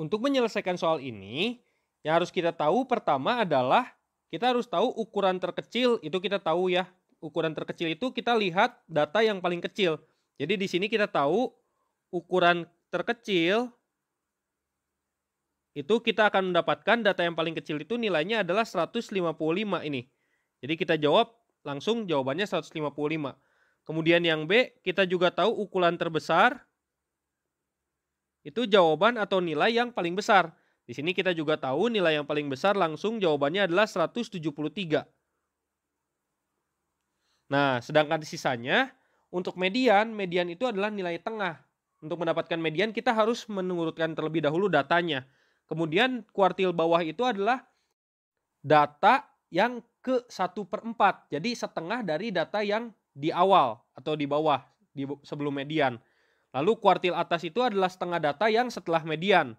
Untuk menyelesaikan soal ini, yang harus kita tahu pertama adalah kita harus tahu ukuran terkecil itu kita tahu ya. Ukuran terkecil itu kita lihat data yang paling kecil. Jadi di sini kita tahu ukuran terkecil itu kita akan mendapatkan data yang paling kecil itu nilainya adalah 155 ini. Jadi kita jawab langsung jawabannya 155. Kemudian yang B, kita juga tahu ukuran terbesar itu jawaban atau nilai yang paling besar. Di sini kita juga tahu nilai yang paling besar langsung jawabannya adalah 173. Nah, sedangkan sisanya untuk median, median itu adalah nilai tengah. Untuk mendapatkan median kita harus menurutkan terlebih dahulu datanya. Kemudian kuartil bawah itu adalah data yang ke 1 per 4. Jadi setengah dari data yang di awal atau di bawah di sebelum median. Lalu kuartil atas itu adalah setengah data yang setelah median.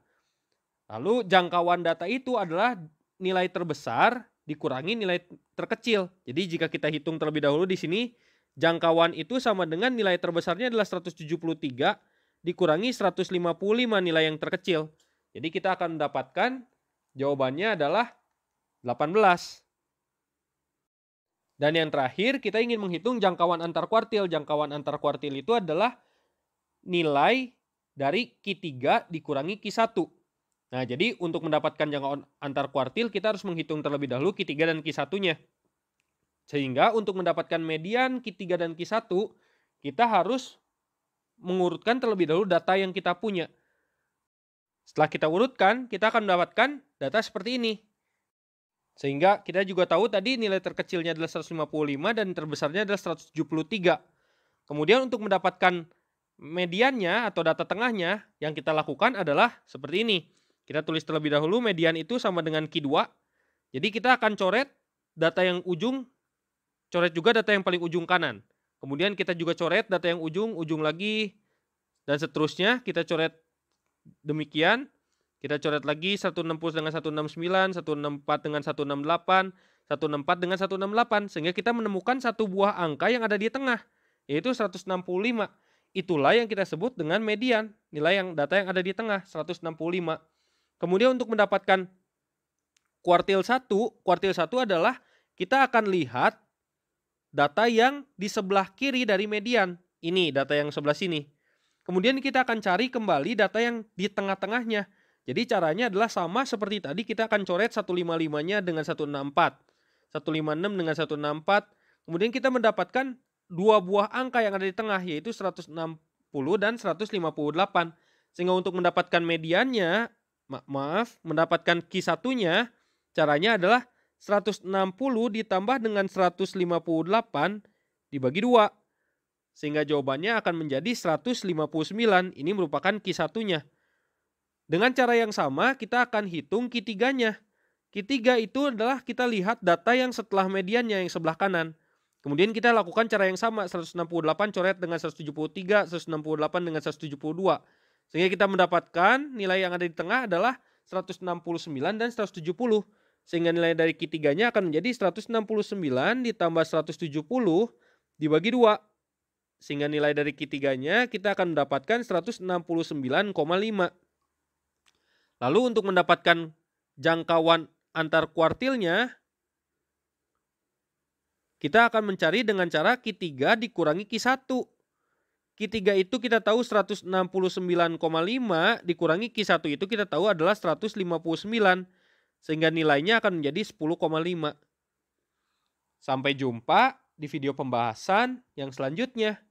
Lalu jangkauan data itu adalah nilai terbesar dikurangi nilai terkecil. Jadi jika kita hitung terlebih dahulu di sini, jangkauan itu sama dengan nilai terbesarnya adalah 173 dikurangi 155 nilai yang terkecil. Jadi kita akan mendapatkan jawabannya adalah 18. Dan yang terakhir, kita ingin menghitung jangkauan antar kuartil. Jangkauan antar kuartil itu adalah nilai dari Q3 dikurangi Q1. Nah, jadi untuk mendapatkan jangka antar kuartil, kita harus menghitung terlebih dahulu Q3 dan Q1-nya. Sehingga untuk mendapatkan median Q3 dan Q1, kita harus mengurutkan terlebih dahulu data yang kita punya. Setelah kita urutkan, kita akan mendapatkan data seperti ini. Sehingga kita juga tahu tadi nilai terkecilnya adalah 155 dan terbesarnya adalah 173. Kemudian untuk mendapatkan mediannya atau data tengahnya yang kita lakukan adalah seperti ini. Kita tulis terlebih dahulu median itu sama dengan Q2. Jadi kita akan coret data yang ujung, coret juga data yang paling ujung kanan. Kemudian kita juga coret data yang ujung, ujung lagi, dan seterusnya. Kita coret demikian. Kita coret lagi 160 dengan 169, 164 dengan 168, 164 dengan 168. Sehingga kita menemukan satu buah angka yang ada di tengah, yaitu 165. Itulah yang kita sebut dengan median, nilai yang data yang ada di tengah 165. Kemudian untuk mendapatkan kuartil 1, kuartil 1 adalah kita akan lihat data yang di sebelah kiri dari median. Ini data yang sebelah sini. Kemudian kita akan cari kembali data yang di tengah-tengahnya. Jadi caranya adalah sama seperti tadi kita akan coret 155-nya dengan 164. 156 dengan 164. Kemudian kita mendapatkan dua buah angka yang ada di tengah yaitu 160 dan 158. Sehingga untuk mendapatkan mediannya, ma maaf, mendapatkan Q satunya caranya adalah 160 ditambah dengan 158 dibagi dua Sehingga jawabannya akan menjadi 159. Ini merupakan Q satunya. Dengan cara yang sama, kita akan hitung Q3-nya. Q3 itu adalah kita lihat data yang setelah mediannya yang sebelah kanan. Kemudian kita lakukan cara yang sama 168 coret dengan 173, 168 dengan 172. Sehingga kita mendapatkan nilai yang ada di tengah adalah 169 dan 170. Sehingga nilai dari ketiganya akan menjadi 169 ditambah 170 dibagi 2. Sehingga nilai dari ketiganya kita akan mendapatkan 169,5. Lalu untuk mendapatkan jangkauan antar kuartilnya, kita akan mencari dengan cara Q3 dikurangi Q1. Q3 itu kita tahu 169,5 dikurangi Q1 itu kita tahu adalah 159 sehingga nilainya akan menjadi 10,5. Sampai jumpa di video pembahasan yang selanjutnya.